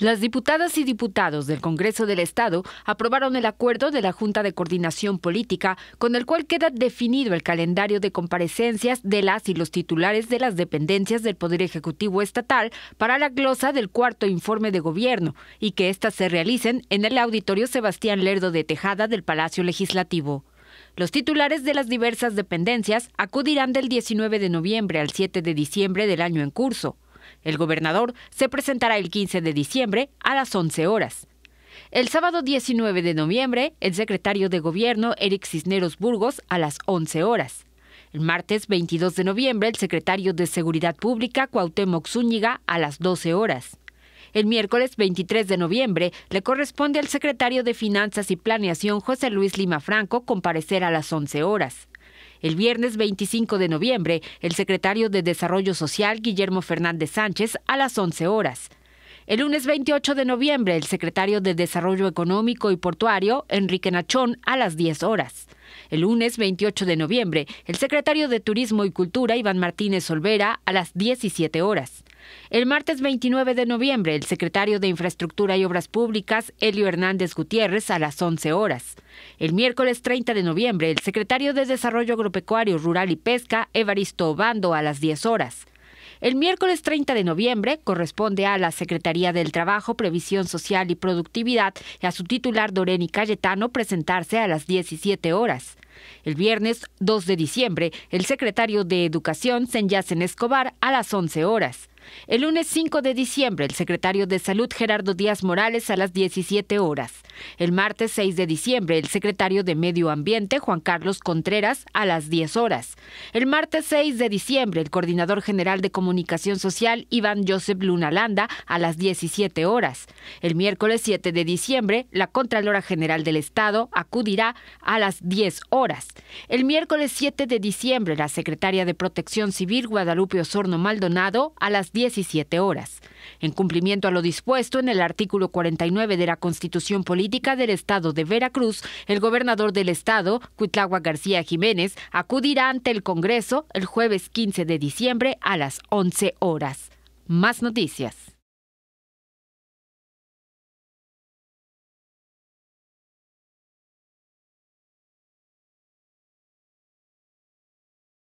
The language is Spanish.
Las diputadas y diputados del Congreso del Estado aprobaron el acuerdo de la Junta de Coordinación Política con el cual queda definido el calendario de comparecencias de las y los titulares de las dependencias del Poder Ejecutivo Estatal para la glosa del cuarto informe de gobierno y que éstas se realicen en el auditorio Sebastián Lerdo de Tejada del Palacio Legislativo. Los titulares de las diversas dependencias acudirán del 19 de noviembre al 7 de diciembre del año en curso. El gobernador se presentará el 15 de diciembre a las 11 horas. El sábado 19 de noviembre, el secretario de Gobierno, Eric Cisneros Burgos, a las 11 horas. El martes 22 de noviembre, el secretario de Seguridad Pública, Cuauhtémoc Zúñiga, a las 12 horas. El miércoles 23 de noviembre le corresponde al secretario de Finanzas y Planeación José Luis Lima Franco comparecer a las 11 horas. El viernes 25 de noviembre, el secretario de Desarrollo Social, Guillermo Fernández Sánchez, a las 11 horas. El lunes 28 de noviembre, el secretario de Desarrollo Económico y Portuario, Enrique Nachón, a las 10 horas. El lunes 28 de noviembre, el secretario de Turismo y Cultura, Iván Martínez Olvera, a las 17 horas. El martes 29 de noviembre, el secretario de Infraestructura y Obras Públicas, Elio Hernández Gutiérrez, a las 11 horas. El miércoles 30 de noviembre, el secretario de Desarrollo Agropecuario, Rural y Pesca, Evaristo Obando, a las 10 horas. El miércoles 30 de noviembre corresponde a la Secretaría del Trabajo, Previsión Social y Productividad y a su titular Doreni Cayetano presentarse a las 17 horas. El viernes 2 de diciembre, el secretario de Educación, Senyacen Escobar, a las 11 horas. El lunes 5 de diciembre, el secretario de Salud Gerardo Díaz Morales a las 17 horas. El martes 6 de diciembre, el secretario de Medio Ambiente Juan Carlos Contreras a las 10 horas. El martes 6 de diciembre, el coordinador general de Comunicación Social Iván Josep Landa a las 17 horas. El miércoles 7 de diciembre, la Contralora General del Estado acudirá a las 10 horas. El miércoles 7 de diciembre, la secretaria de Protección Civil Guadalupe Osorno Maldonado a las 17 horas, en cumplimiento a lo dispuesto en el artículo 49 de la Constitución Política del Estado de Veracruz, el gobernador del Estado, Cuitlagua García Jiménez, acudirá ante el Congreso el jueves 15 de diciembre a las 11 horas. Más noticias.